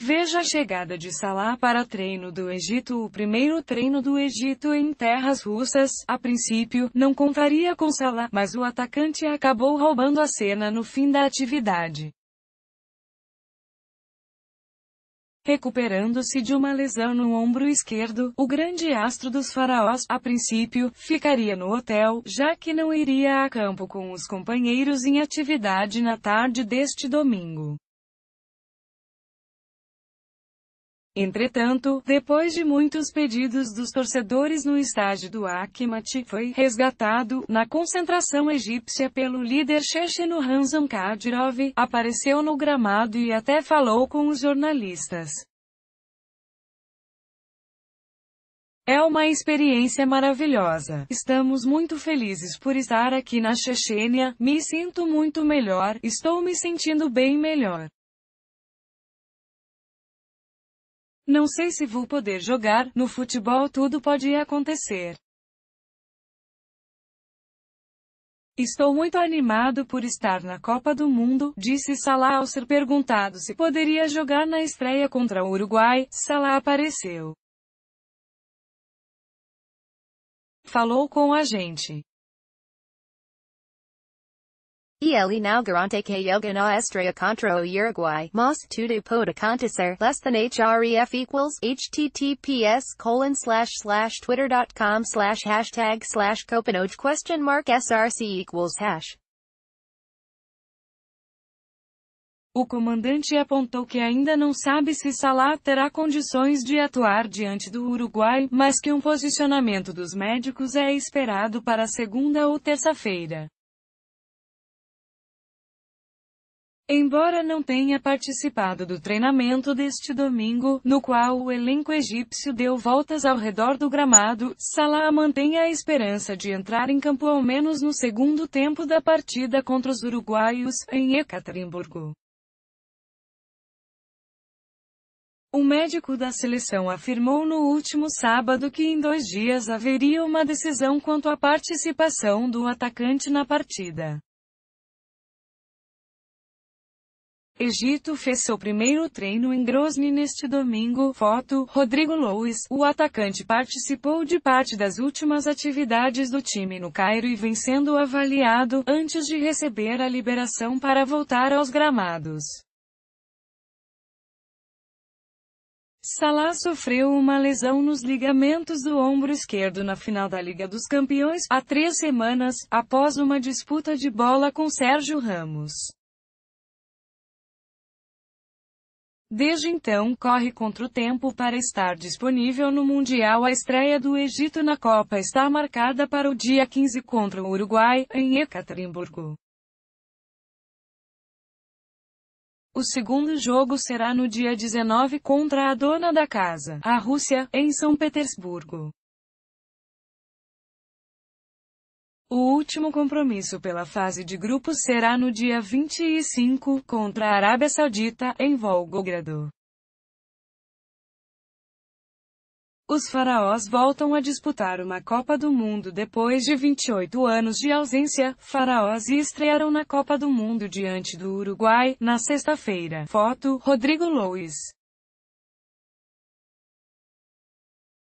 Veja a chegada de Salah para treino do Egito. O primeiro treino do Egito em terras russas, a princípio, não contaria com Salah, mas o atacante acabou roubando a cena no fim da atividade. Recuperando-se de uma lesão no ombro esquerdo, o grande astro dos faraós, a princípio, ficaria no hotel, já que não iria a campo com os companheiros em atividade na tarde deste domingo. Entretanto, depois de muitos pedidos dos torcedores no estádio do Akhmat, foi resgatado na concentração egípcia pelo líder checheno Ramzan Kadyrov, apareceu no gramado e até falou com os jornalistas. É uma experiência maravilhosa. Estamos muito felizes por estar aqui na Chechênia. Me sinto muito melhor. Estou me sentindo bem melhor. Não sei se vou poder jogar, no futebol tudo pode acontecer. Estou muito animado por estar na Copa do Mundo, disse Salah ao ser perguntado se poderia jogar na estreia contra o Uruguai. Salah apareceu. Falou com a gente. E ele inaugurante que yoga na estreia contra o Uruguai, mas tudo pode acontecer, less than href equals, https colon slash slash twitter.com slash hashtag slash Copenhagen question mark src equals hash. O comandante apontou que ainda não sabe se Salah terá condições de atuar diante do Uruguai, mas que um posicionamento dos médicos é esperado para segunda ou terça-feira. Embora não tenha participado do treinamento deste domingo, no qual o elenco egípcio deu voltas ao redor do gramado, Salah mantém a esperança de entrar em campo ao menos no segundo tempo da partida contra os uruguaios, em Ekaterimburgo. O médico da seleção afirmou no último sábado que em dois dias haveria uma decisão quanto à participação do atacante na partida. Egito fez seu primeiro treino em Grozny neste domingo. Foto, Rodrigo Louis, o atacante participou de parte das últimas atividades do time no Cairo e vem sendo avaliado, antes de receber a liberação para voltar aos gramados. Salah sofreu uma lesão nos ligamentos do ombro esquerdo na final da Liga dos Campeões, há três semanas, após uma disputa de bola com Sérgio Ramos. Desde então corre contra o tempo para estar disponível no Mundial. A estreia do Egito na Copa está marcada para o dia 15 contra o Uruguai, em Ekaterimburgo. O segundo jogo será no dia 19 contra a dona da casa, a Rússia, em São Petersburgo. O último compromisso pela fase de grupos será no dia 25, contra a Arábia Saudita, em Volgogrado. Os faraós voltam a disputar uma Copa do Mundo depois de 28 anos de ausência. Faraós estrearam na Copa do Mundo diante do Uruguai, na sexta-feira. Foto, Rodrigo Louis.